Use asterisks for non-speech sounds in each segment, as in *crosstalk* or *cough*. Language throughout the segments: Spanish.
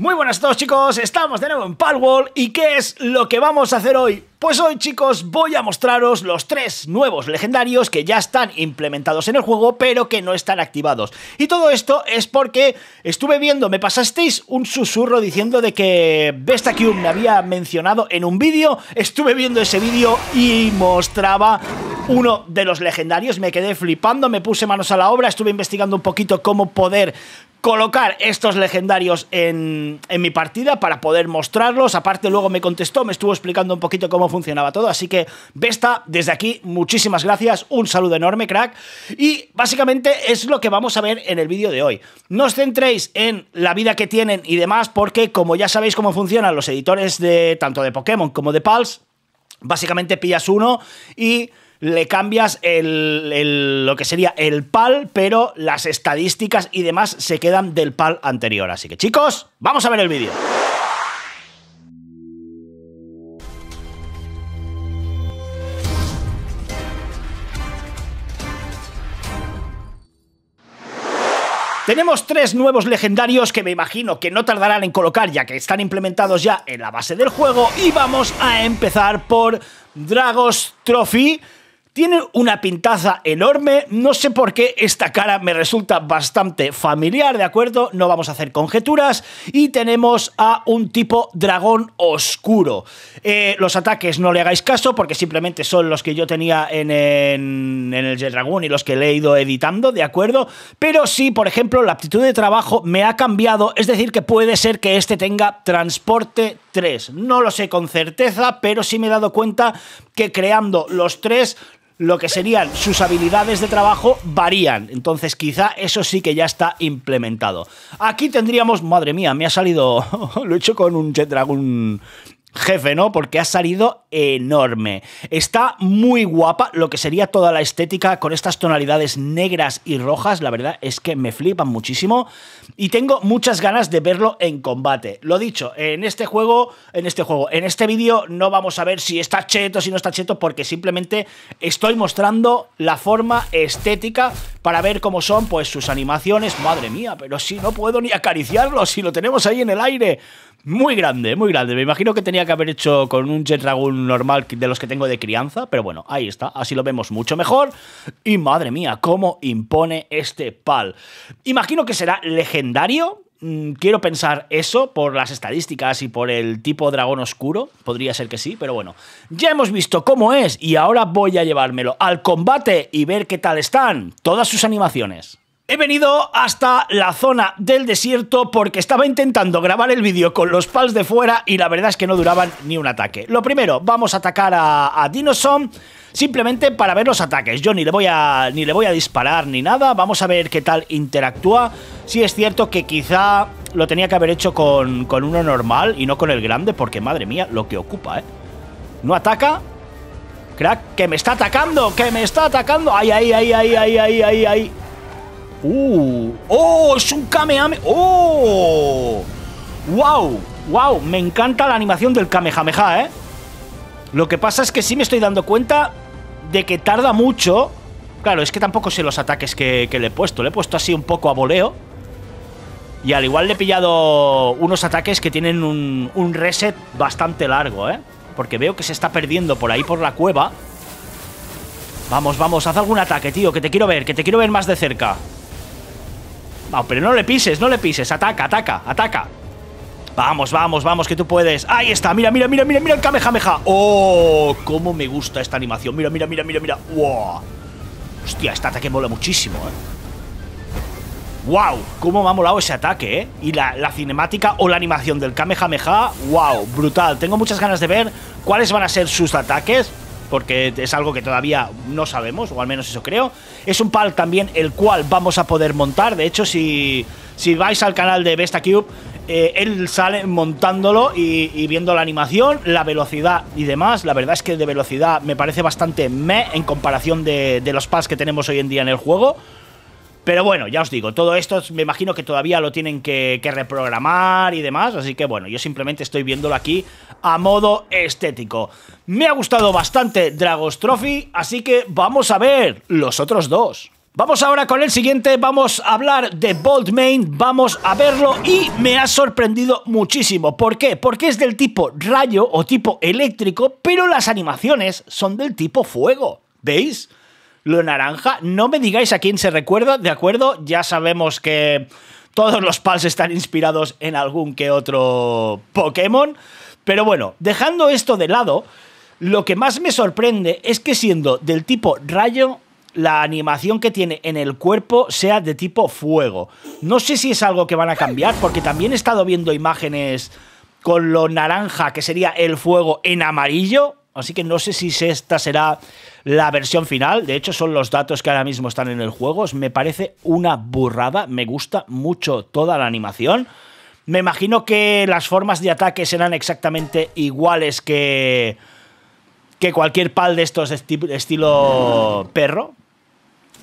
Muy buenas a todos chicos, estamos de nuevo en Palworld y ¿qué es lo que vamos a hacer hoy? Pues hoy chicos voy a mostraros los tres nuevos legendarios que ya están implementados en el juego pero que no están activados. Y todo esto es porque estuve viendo, me pasasteis un susurro diciendo de que BestaCube me había mencionado en un vídeo, estuve viendo ese vídeo y mostraba uno de los legendarios, me quedé flipando, me puse manos a la obra, estuve investigando un poquito cómo poder colocar estos legendarios en, mi partida para poder mostrarlos. Aparte luego me contestó, me estuvo explicando un poquito cómo funcionaba todo. Así que Vesta, desde aquí, muchísimas gracias. Un saludo enorme, crack. Y básicamente es lo que vamos a ver en el vídeo de hoy. No os centréis en la vida que tienen y demás porque como ya sabéis cómo funcionan los editores de tanto de Pokémon como de Pulse, básicamente pillas uno y le cambias lo que sería el PAL, pero las estadísticas y demás se quedan del PAL anterior. Así que chicos, vamos a ver el vídeo. Tenemos tres nuevos legendarios que me imagino que no tardarán en colocar ya que están implementados ya en la base del juego y vamos a empezar por Dragos Trophy tiene una pintaza enorme, no sé por qué esta cara me resulta bastante familiar, ¿de acuerdo? No vamos a hacer conjeturas. Y tenemos a un tipo dragón oscuro. Eh, los ataques no le hagáis caso porque simplemente son los que yo tenía en, el Dragón y los que le he ido editando, ¿de acuerdo? Pero sí, por ejemplo, la aptitud de trabajo me ha cambiado, es decir, que puede ser que este tenga transporte tres. No lo sé con certeza, pero sí me he dado cuenta que creando los tres lo que serían sus habilidades de trabajo varían. Entonces quizá eso sí que ya está implementado. Aquí tendríamos, madre mía, me ha salido, *laughs* lo he hecho con un Jet Dragon jefe, ¿no? Porque ha salido enorme. Está muy guapa lo que sería toda la estética con estas tonalidades negras y rojas. La verdad es que me flipan muchísimo y tengo muchas ganas de verlo en combate. Lo dicho, en este juego, en este juego, en este vídeo no vamos a ver si está cheto, si no está cheto, porque simplemente estoy mostrando la forma estética para ver cómo son pues sus animaciones. Madre mía, pero si no puedo ni acariciarlo, si lo tenemos ahí en el aire. Muy grande, muy grande. Me imagino que tenía que haber hecho con un Jet Dragon normal de los que tengo de crianza, pero bueno, ahí está, así lo vemos mucho mejor. Y madre mía, cómo impone este pal. Imagino que será legendario, mm, quiero pensar eso por las estadísticas y por el tipo dragón oscuro. Podría ser que sí, pero bueno. Ya hemos visto cómo es y ahora voy a llevármelo al combate y ver qué tal están todas sus animaciones. He venido hasta la zona del desierto porque estaba intentando grabar el vídeo con los pals de fuera y la verdad es que no duraban ni un ataque. Lo primero, vamos a atacar a, a Dinosom simplemente para ver los ataques. Yo ni le, voy a, ni le voy a disparar ni nada, vamos a ver qué tal interactúa. Si es cierto que quizá lo tenía que haber hecho con, uno normal y no con el grande porque madre mía lo que ocupa, ¿eh? No ataca, crack, que me está atacando, que me está atacando. Ay, ay, ay, ay, ay, ay, ay, ay. ¡Uh! ¡Oh! ¡Es un Kamehame! ¡Oh! ¡Wow! ¡Wow! Me encanta la animación del Kamehameha, ¿eh? Lo que pasa es que sí me estoy dando cuenta de que tarda mucho. Claro, es que tampoco sé los ataques que, le he puesto. Le he puesto así un poco a voleo. Y al igual le he pillado unos ataques que tienen un, un reset bastante largo, ¿eh? Porque veo que se está perdiendo por ahí por la cueva. Vamos, vamos, haz algún ataque, tío, que te quiero ver, que te quiero ver más de cerca pero no le pises, no le pises. Ataca, ataca, ataca. Vamos, vamos, vamos, que tú puedes. Ahí está, mira, mira, mira, mira, mira el Kamehameha. ¡Oh! ¿Cómo me gusta esta animación? Mira, mira, mira, mira, mira. ¡Wow! Hostia, este ataque mola muchísimo, ¿eh? ¡Wow! ¿Cómo me ha molado ese ataque, eh? Y la, la cinemática o la animación del Kamehameha. ¡Wow! Brutal. Tengo muchas ganas de ver cuáles van a ser sus ataques porque es algo que todavía no sabemos, o al menos eso creo. Es un PAL también el cual vamos a poder montar. De hecho, si, vais al canal de Besta Cube, eh, él sale montándolo y, viendo la animación, la velocidad y demás. La verdad es que de velocidad me parece bastante meh en comparación de, de los PALs que tenemos hoy en día en el juego. Pero bueno, ya os digo, todo esto me imagino que todavía lo tienen que, reprogramar y demás, así que bueno, yo simplemente estoy viéndolo aquí a modo estético. Me ha gustado bastante Dragos así que vamos a ver los otros dos. Vamos ahora con el siguiente, vamos a hablar de Bold Main, vamos a verlo y me ha sorprendido muchísimo. ¿Por qué? Porque es del tipo rayo o tipo eléctrico, pero las animaciones son del tipo fuego. ¿Veis? lo naranja. No me digáis a quién se recuerda, ¿de acuerdo? Ya sabemos que todos los pals están inspirados en algún que otro Pokémon. Pero bueno, dejando esto de lado, lo que más me sorprende es que siendo del tipo rayo, la animación que tiene en el cuerpo sea de tipo fuego. No sé si es algo que van a cambiar, porque también he estado viendo imágenes con lo naranja, que sería el fuego en amarillo, Así que no sé si esta será la versión final. De hecho, son los datos que ahora mismo están en el juego. Me parece una burrada. Me gusta mucho toda la animación. Me imagino que las formas de ataque serán exactamente iguales que, que cualquier pal de estos estilo perro.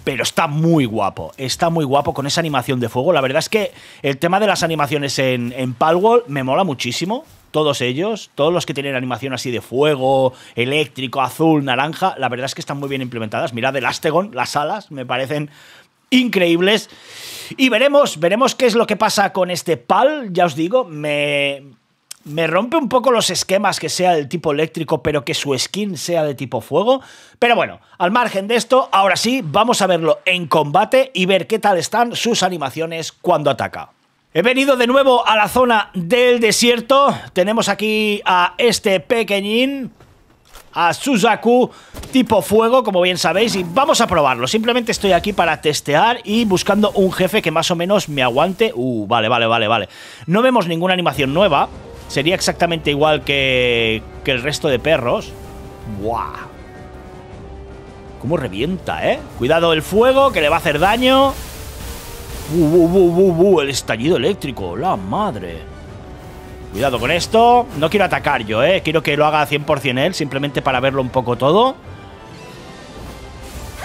Pero está muy guapo, está muy guapo con esa animación de fuego. La verdad es que el tema de las animaciones en, en me mola muchísimo todos ellos, todos los que tienen animación así de fuego, eléctrico, azul, naranja, la verdad es que están muy bien implementadas. Mirad el Astegon, las alas, me parecen increíbles. Y veremos, veremos qué es lo que pasa con este PAL, ya os digo, me... Me rompe un poco los esquemas que sea del tipo eléctrico, pero que su skin sea de tipo fuego. Pero bueno, al margen de esto, ahora sí, vamos a verlo en combate y ver qué tal están sus animaciones cuando ataca. He venido de nuevo a la zona del desierto. Tenemos aquí a este pequeñín, a Suzaku, tipo fuego, como bien sabéis, y vamos a probarlo. Simplemente estoy aquí para testear y buscando un jefe que más o menos me aguante. Uh, vale, vale, vale, vale. No vemos ninguna animación nueva. Sería exactamente igual que, el resto de perros. ¡Buah! ¿Cómo revienta, eh? Cuidado el fuego, que le va a hacer daño el estallido eléctrico, la madre. Cuidado con esto. No quiero atacar yo, ¿eh? Quiero que lo haga 100% él, simplemente para verlo un poco todo.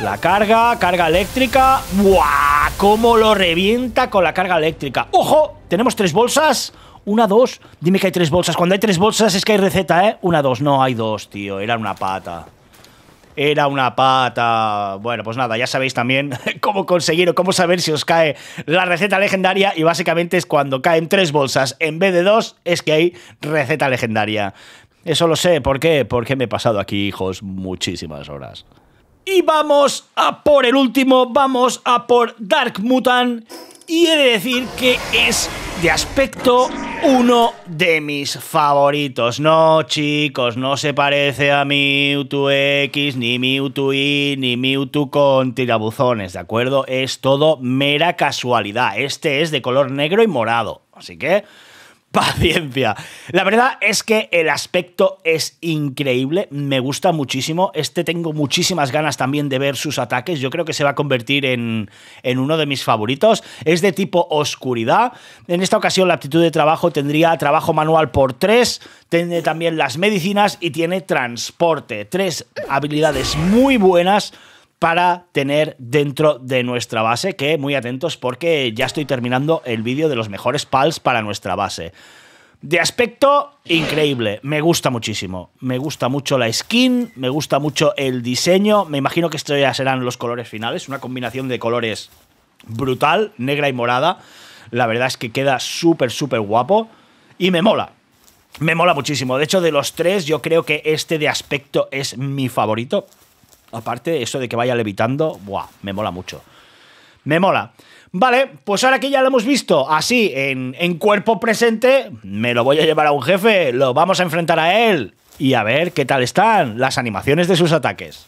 La carga, carga eléctrica. ¡Buah! ¿Cómo lo revienta con la carga eléctrica? ¡Ojo! Tenemos tres bolsas. Una, dos. Dime que hay tres bolsas. Cuando hay tres bolsas es que hay receta, ¿eh? Una, dos. No, hay dos, tío. Era una pata era una pata. Bueno, pues nada, ya sabéis también *laughs* cómo conseguir o cómo saber si os cae la receta legendaria. Y básicamente es cuando caen tres bolsas en vez de dos, es que hay receta legendaria. Eso lo sé, ¿por qué? Porque me he pasado aquí, hijos, muchísimas horas. Y vamos a por el último, vamos a por Dark Mutant. Y he de decir que es de aspecto uno de mis favoritos. No, chicos, no se parece a Mewtwo X, ni Mewtwo Y, ni Mewtwo con tirabuzones, ¿de acuerdo? Es todo mera casualidad. Este es de color negro y morado, así que paciencia. La verdad es que el aspecto es increíble, me gusta muchísimo. Este tengo muchísimas ganas también de ver sus ataques. Yo creo que se va a convertir en, en uno de mis favoritos. Es de tipo oscuridad. En esta ocasión la aptitud de trabajo tendría trabajo manual por tres, tiene también las medicinas y tiene transporte. Tres habilidades muy buenas para tener dentro de nuestra base, que muy atentos porque ya estoy terminando el vídeo de los mejores pals para nuestra base. De aspecto increíble, me gusta muchísimo. Me gusta mucho la skin, me gusta mucho el diseño. Me imagino que estos ya serán los colores finales, una combinación de colores brutal, negra y morada. La verdad es que queda súper, súper guapo y me mola. Me mola muchísimo. De hecho, de los tres, yo creo que este de aspecto es mi favorito. Aparte, eso de que vaya levitando, buah, me mola mucho. Me mola. Vale, pues ahora que ya lo hemos visto así, en, en cuerpo presente, me lo voy a llevar a un jefe, lo vamos a enfrentar a él y a ver qué tal están las animaciones de sus ataques.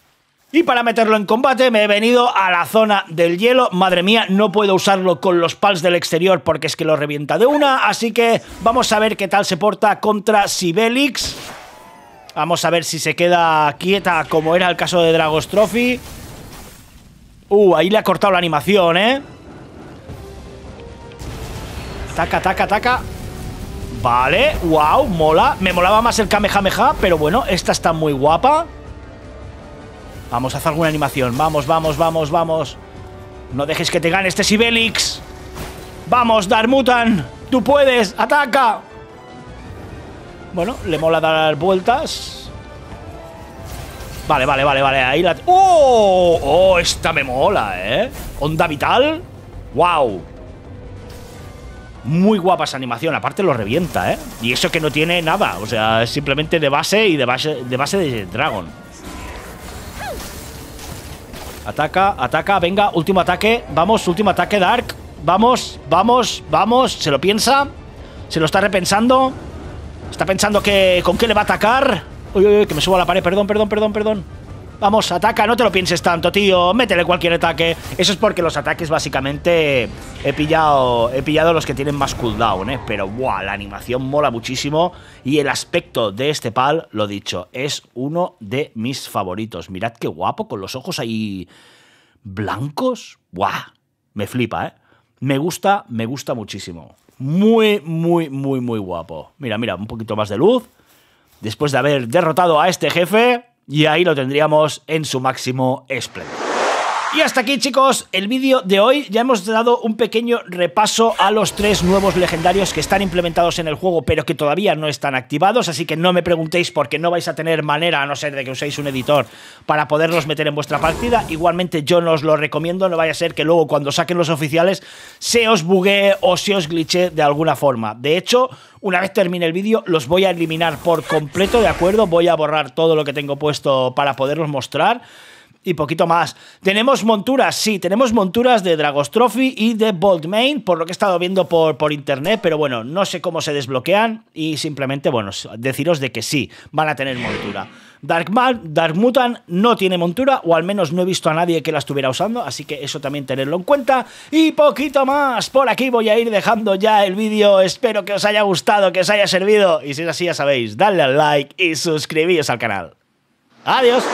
Y para meterlo en combate me he venido a la zona del hielo. Madre mía, no puedo usarlo con los pals del exterior porque es que lo revienta de una. Así que vamos a ver qué tal se porta contra Sibelix. Vamos a ver si se queda quieta como era el caso de Dragos Trophy. Uh, ahí le ha cortado la animación, ¿eh? Taca, taca, taca. Vale, wow, mola. Me molaba más el Kamehameha, pero bueno, esta está muy guapa. Vamos, a hacer alguna animación. Vamos, vamos, vamos, vamos. No dejes que te gane este Sibelix. Vamos, Darmutan. Tú puedes. Ataca. Bueno, le mola dar vueltas. Vale, vale, vale, vale. Ahí la... ¡Oh! ¡Oh! Esta me mola, ¿eh? Onda vital. ¡Wow! Muy guapa esa animación. Aparte lo revienta, ¿eh? Y eso que no tiene nada. O sea, es simplemente de base y de base de, base de Dragon. Ataca, ataca, venga, último ataque. Vamos, último ataque, Dark. Vamos, vamos, vamos. Se lo piensa. Se lo está repensando. Está pensando que con qué le va a atacar. Uy, que me suba a la pared. Perdón, perdón, perdón, perdón. Vamos, ataca, no te lo pienses tanto, tío. Métele cualquier ataque. Eso es porque los ataques, básicamente, he pillado, he pillado los que tienen más cooldown, ¿eh? Pero, ¡buah! La animación mola muchísimo. Y el aspecto de este pal, lo dicho, es uno de mis favoritos. Mirad qué guapo, con los ojos ahí blancos. ¡Buah! Me flipa, ¿eh? Me gusta, me gusta muchísimo. Muy, muy, muy, muy guapo. Mira, mira, un poquito más de luz. Después de haber derrotado a este jefe, y ahí lo tendríamos en su máximo esplendor. Y hasta aquí chicos el vídeo de hoy, ya hemos dado un pequeño repaso a los tres nuevos legendarios que están implementados en el juego pero que todavía no están activados, así que no me preguntéis porque no vais a tener manera, a no ser de que uséis un editor, para poderlos meter en vuestra partida, igualmente yo no os lo recomiendo, no vaya a ser que luego cuando saquen los oficiales se os buguee o se os glitche de alguna forma, de hecho una vez termine el vídeo los voy a eliminar por completo, ¿de acuerdo? Voy a borrar todo lo que tengo puesto para poderlos mostrar y poquito más. Tenemos monturas, sí, tenemos monturas de Dragostrophy y de Main, por lo que he estado viendo por, por internet, pero bueno, no sé cómo se desbloquean y simplemente, bueno, deciros de que sí, van a tener montura. Dark, Man, Dark Mutant no tiene montura, o al menos no he visto a nadie que la estuviera usando, así que eso también tenerlo en cuenta. Y poquito más, por aquí voy a ir dejando ya el vídeo, espero que os haya gustado, que os haya servido, y si es así ya sabéis, dadle al like y suscribíos al canal. ¡Adiós!